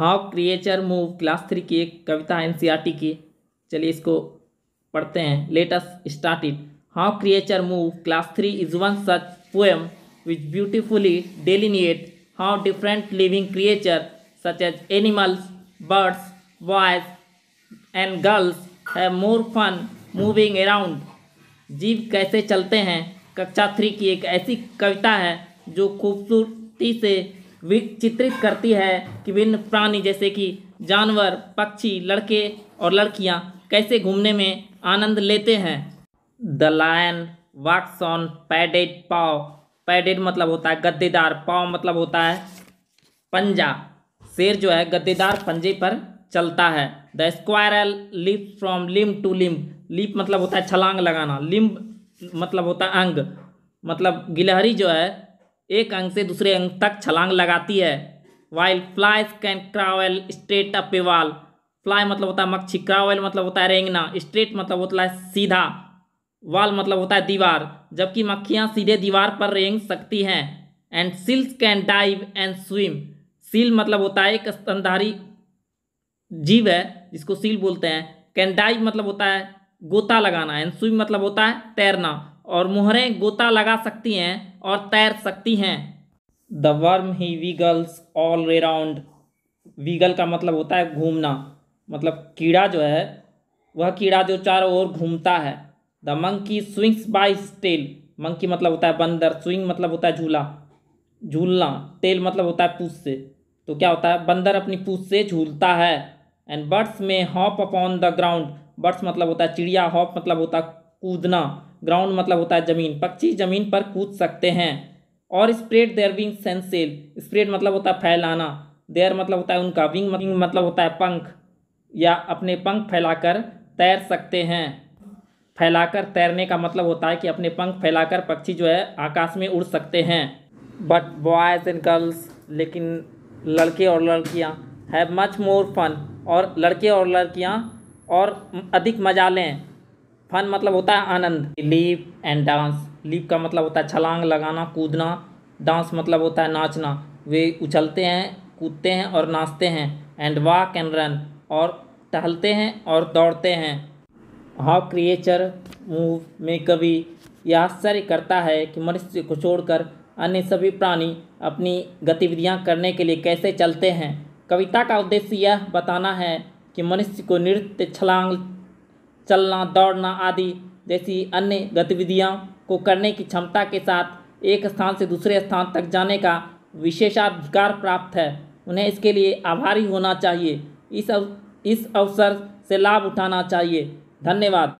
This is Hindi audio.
how creature move class three की एक कविता है एन की चलिए इसको पढ़ते हैं let's start it how creature move class three is one such poem which beautifully delineate how different living creature such as animals birds boys and girls है मोर फन मूविंग अराउंड जीव कैसे चलते हैं कक्षा थ्री की एक ऐसी कविता है जो खूबसूरती से चित्रित करती है कि विभिन्न प्राणी जैसे कि जानवर पक्षी लड़के और लड़कियां कैसे घूमने में आनंद लेते हैं the lion walks on padded paw padded मतलब होता है गद्देदार पाव मतलब होता है पंजा शेर जो है गद्देदार पंजे पर चलता है the squirrel leap from limb to limb leap मतलब होता है छलांग लगाना लिम्ब मतलब होता है अंग मतलब गिलहरी जो है एक अंग से दूसरे अंग तक छलांग लगाती है while flies can crawl straight up a wall fly मतलब होता है मक्षी क्रावेल मतलब होता है रेंगना स्ट्रेट मतलब होता है सीधा वाल मतलब होता है दीवार जबकि मक्खियाँ सीधे दीवार पर रेंग सकती हैं and seals can dive and swim seal मतलब होता है एक स्तनधारी जीव है जिसको सील बोलते हैं कैन डाइव मतलब होता है गोता लगाना एंड स्विम मतलब होता है तैरना और मुहरें गोता लगा सकती हैं और तैर सकती हैं the worm he wiggles all way round wiggle का मतलब होता है घूमना मतलब कीड़ा जो है वह कीड़ा जो चारों ओर घूमता है the monkey swings by its tail monkey मतलब होता है बंदर स्विंग मतलब होता है झूला झूलना टेल मतलब होता है पूछ से तो क्या होता है बंदर अपनी पूछ से झूलता है and birds may hop upon the ground birds मतलब होता है चिड़िया हॉप मतलब होता है कूदना ग्राउंड मतलब होता है ज़मीन पक्षी ज़मीन पर कूद सकते हैं और spread their wing and sail spread मतलब होता है फैलाना देयर मतलब होता है उनका विंग मतलब होता है पंख या अपने पंख फैलाकर तैर सकते हैं फैलाकर तैरने का मतलब होता है कि अपने पंख फैलाकर पक्षी जो है आकाश में उड़ सकते हैं बट बॉयज़ एंड गर्ल्स लेकिन लड़के और लड़कियाँ हैव मच मोर फन और लड़के और लड़कियाँ और अधिक मजा लें फन मतलब होता है आनंद लीप एंड डांस लीप का मतलब होता है छलांग लगाना कूदना डांस मतलब होता है नाचना वे उछलते हैं कूदते हैं और नाचते हैं एंड वाक एंड रन और टहलते हैं और दौड़ते हैं हाउ क्रिएचर मूव में कभी यह आश्चर्य करता है कि मनुष्य को छोड़कर अन्य सभी प्राणी अपनी गतिविधियां करने के लिए कैसे चलते हैं कविता का उद्देश्य यह बताना है कि मनुष्य को नृत्य छलांग चलना दौड़ना आदि जैसी अन्य गतिविधियों को करने की क्षमता के साथ एक स्थान से दूसरे स्थान तक जाने का विशेषाधिकार प्राप्त है उन्हें इसके लिए आभारी होना चाहिए इस अव, इस अवसर से लाभ उठाना चाहिए धन्यवाद